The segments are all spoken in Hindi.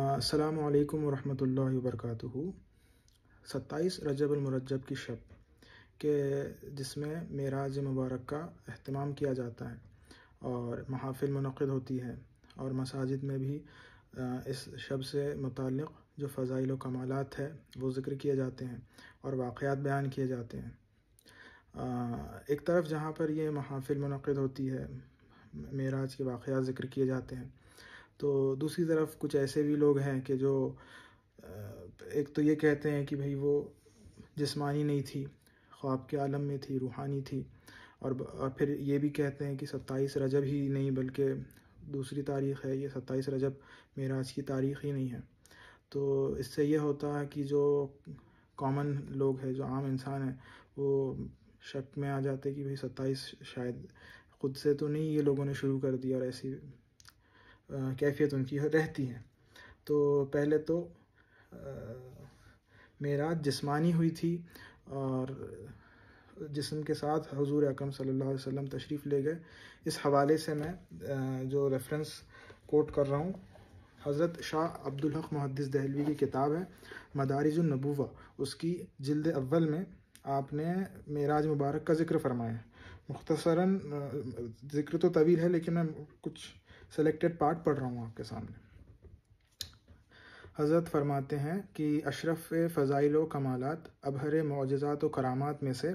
अल्लाम वरहमल वर्क सत्ताईस अलमरजब की शब के जिसमें मेराज मुबारक का अहतमाम किया जाता है और महाफिल मनद होती है और मसाजिद में भी इस शब से मुतक़ जो फ़ज़ाइल व कमालत है वो ज़िक्र किए जाते हैं और वाक़ात बयान किए जाते हैं एक तरफ जहाँ पर ये महाफिल मनद होती है मेराज के वाक़ात ज़िक्र किए जाते हैं तो दूसरी तरफ कुछ ऐसे भी लोग हैं कि जो एक तो ये कहते हैं कि भाई वो जिस्मानी नहीं थी ख्वाब के आलम में थी रूहानी थी और, फिर ये भी कहते हैं कि सत्ताईस रजब ही नहीं बल्कि दूसरी तारीख़ है ये सत्ताईस रजब मेराज की तारीख़ ही नहीं है तो इससे ये होता है कि जो कॉमन लोग हैं जो आम इंसान हैं वो शक में आ जाते कि भाई सत्ताईस शायद खुद से तो नहीं ये लोगों ने शुरू कर दिया और ऐसी कैफियत उनकी रहती है तो पहले तो मेरा जिस्मानी हुई थी और जिसम के साथ हजूर अकम सल्लल्लाहु अलैहि वसल्लम तशरीफ़ ले गए इस हवाले से मैं जो रेफरेंस कोट कर रहा हूँ हज़रत शाह अब्दुल हक मुहदस दहलवी की किताब है मदारजुलनबूवा उसकी जल्द अव्वल में आपने मेराज मुबारक का ज़िक्र फरमाया मुख्तसरा ज़िक्र तो तवील है लेकिन मैं कुछ सेलेक्टेड पार्ट पढ़ रहा हूँ आपके सामने हज़रत फरमाते हैं कि अशरफ फ़ज़ाइल व कमालत अबहर मोजात व करामात में से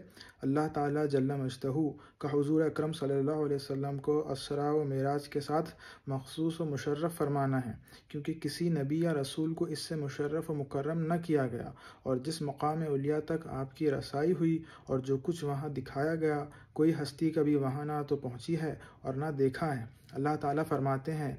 अल्लाह ताला जल्ला मजतहू का हजूर अक्रम सल्लल्लाहु अलैहि वसल्लम को असरा व मराज के साथ मखसूस व मुशर्रफ़ फरमाना है क्योंकि किसी नबी या रसूल को इससे मुशर्रफ़ व मुकर्रम न किया गया और जिस मकाम उलिया तक आपकी रसाई हुई और जो कुछ वहाँ दिखाया गया कोई हस्ती कभी वहाँ ना तो पहुँची है और ना देखा है अल्लाह ताला फरमाते हैं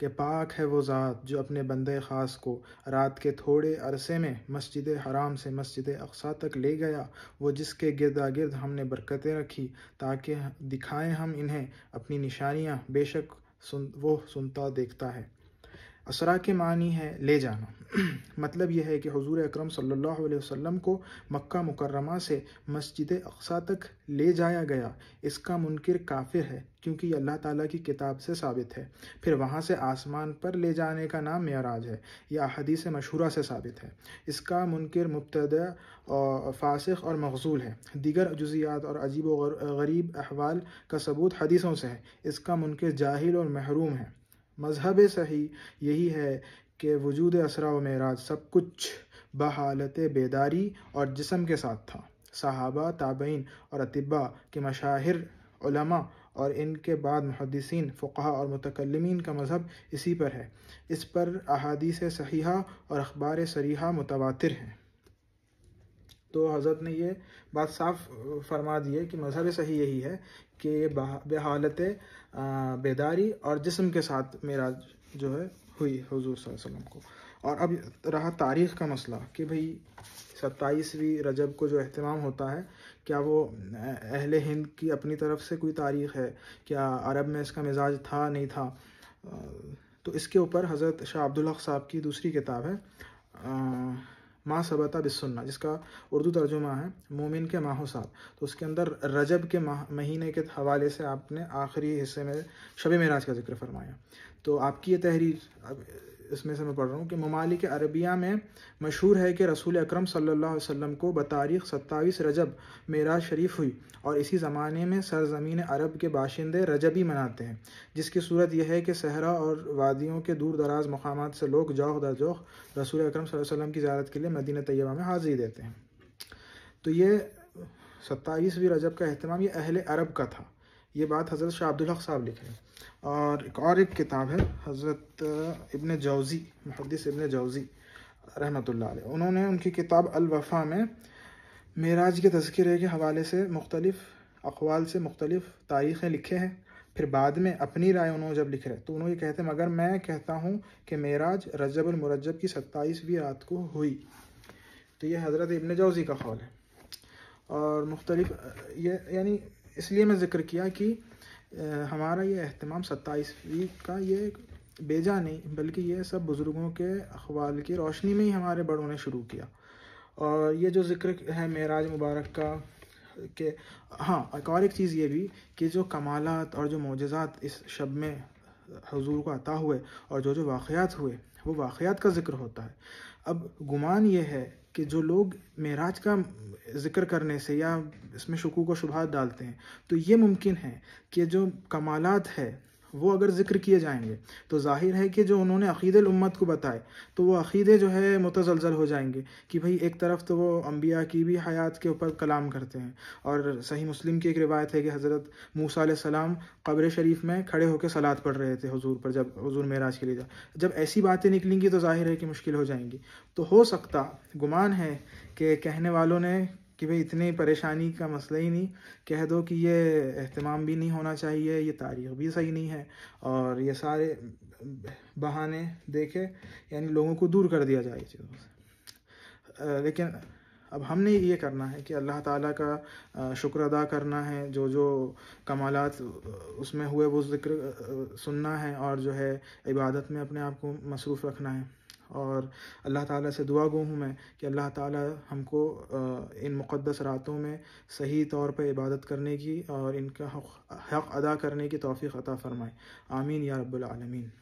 कि पाक है वो ज़ात जो अपने बंदे ख़ास को रात के थोड़े अरसे में मस्जिद हराम से मस्जिद अक्सा तक ले गया वो जिसके गिरदा गिर्द हमने बरकतें रखी ताकि दिखाएं हम इन्हें अपनी निशानियाँ बेशक सुन वो सुनता देखता है असरा के मानी है ले जाना मतलब यह है कि हुजूर अकरम सल्लल्लाहु अलैहि वसल्लम को मक्का मुकर्रमा से मस्जिद अक्सा तक ले जाया गया इसका मुनकर काफिर है क्योंकि ये अल्लाह ताला की किताब से साबित है फिर वहाँ से आसमान पर ले जाने का नाम मेराज है यह हदीस मशहूरा से साबित है इसका मुनकर मुबतद फासिख और मखजूल है दीगर जुजियात और अजीब व गरीब अहवाल का सबूत हदीसों से है इसका मुनकर जाहिल और महरूम है मजहब सही यही है कि वजूद असरा व मराज सब कुछ बहालत बेदारी और जिसम के साथ था सहाबा ताबीन और अतबा के मशाहिर और इनके बाद मुहदसिन फ़ुका और मतकलमिन का मज़हब इसी पर है इस पर अहादीस सहीहा और अखबार सरीहा मुतवा हैं तो हज़रत ने ये बात साफ फरमा दी है कि मजहब सही यही है कि ये बेहालत बेदारी और जिसम के साथ मेरा जो है हुई हजूर वसल्लम को और अब रहा तारीख़ का मसला कि भाई सत्ताईसवीं रजब को जो अहतमाम होता है क्या वो अहल हिंद की अपनी तरफ से कोई तारीख़ है क्या अरब में इसका मिजाज था नहीं था तो इसके ऊपर हज़रत शाह अब्दुल्ला साहब की दूसरी किताब है आ, माँ सबता बिस्सुन्ना जिसका उर्दू तर्जुमा है मोमिन के माहो साहब तो उसके अंदर रजब के माह महीने के हवाले से आपने आखिरी हिस्से में शब मराज का जिक्र फरमाया तो आपकी ये तहरीर इसमें से मैं पढ़ रहा हूँ कि ममालिक अरबिया में मशहूर है कि रसूल अक्रम सल्लल्लाहु को बतारीख सत्ताईस रजब मेराज शरीफ हुई और इसी ज़माने में सरजमीन अरब के बाशिंदे रजबी मनाते हैं जिसकी सूरत यह है कि सहरा और वादियों के दूर दराज मकाम से लोग जौह दर जौह रसूल अक्रम वसल्लम की ज्यारत के लिए मदीन तैयबा में हाज़िरी देते हैं तो ये सत्ताईसवीं रजब का अहतमाम ये अहल अरब का था ये बात हज़रत शाह अब्दुल हक साहब लिख रहे हैं और एक और एक किताब है हज़रत इबन जौज़ी मुहदस इबन जौज़ी रहमत उन्होंने उनकी किताब अलवफ़ा में मेराज के तस्करे के हवाले से मुख्तलिफ अकवाल से मुख्तलिफ तारीख़ें लिखे हैं फिर बाद में अपनी राय उन्होंने जब लिख रहे तो उन्होंने ये कहते हैं मगर मैं कहता हूँ कि मेराज रजब मुरजब की सत्ताईसवीं रात को हुई तो ये हज़रत इबन जौज़ी का कौल है और मुख्तलिफ ये यानी इसलिए मैं ज़िक्र किया कि हमारा ये अहतमाम सत्ताईसवीं का ये बेजा नहीं बल्कि ये सब बुज़ुर्गों के अखबाल की रोशनी में ही हमारे बड़ों ने शुरू किया और ये जो ज़िक्र है मेराज मुबारक का के हाँ एक और एक चीज़ ये भी कि जो कमालत और जो मोजात इस शब में हजूर को अता हुए और जो जो वाक़ात हुए वो वाक़ात का जिक्र होता है अब गुमान ये है कि जो लोग महराज का जिक्र करने से या इसमें शकूक व शुभात डालते हैं तो ये मुमकिन है कि जो कमालात है वो अगर जिक्र किए जाएंगे तो जाहिर है कि जो उन्होंने अक़ीद उम्मत को बताए तो वो अक़ीदे जो है मुतजलजल हो जाएंगे कि भाई एक तरफ तो वो अम्बिया की भी हयात के ऊपर कलाम करते हैं और सही मुस्लिम की एक रिवायत है कि हज़रत मूसा सलाम कब्र शरीफ में खड़े होकर सलाद पढ़ रहे थे हजूर पर जब हजूर महराज के लिए जब ऐसी बातें निकलेंगी तो जाहिर है कि मुश्किल हो जाएंगी तो हो सकता गुमान है कि कहने वालों ने कि भाई इतनी परेशानी का मसला ही नहीं कह दो कि ये अहतमाम भी नहीं होना चाहिए ये तारीख भी सही नहीं है और ये सारे बहाने देखे यानी लोगों को दूर कर दिया जाए चीज़ों से लेकिन अब हमने ये करना है कि अल्लाह ताला का शुक्र अदा करना है जो जो कमालात उसमें हुए वो ज़िक्र सुनना है और जो है इबादत में अपने आप को मसरूफ़ रखना है और अल्लाह ताला से दुआ गो हूँ मैं कि अल्लाह ताला हमको इन मुक़दस रातों में सही तौर पर इबादत करने की और इनका हक़ हक अदा करने की तोफ़ी अता फ़रमाए आमीन या रब्बुल आलमीन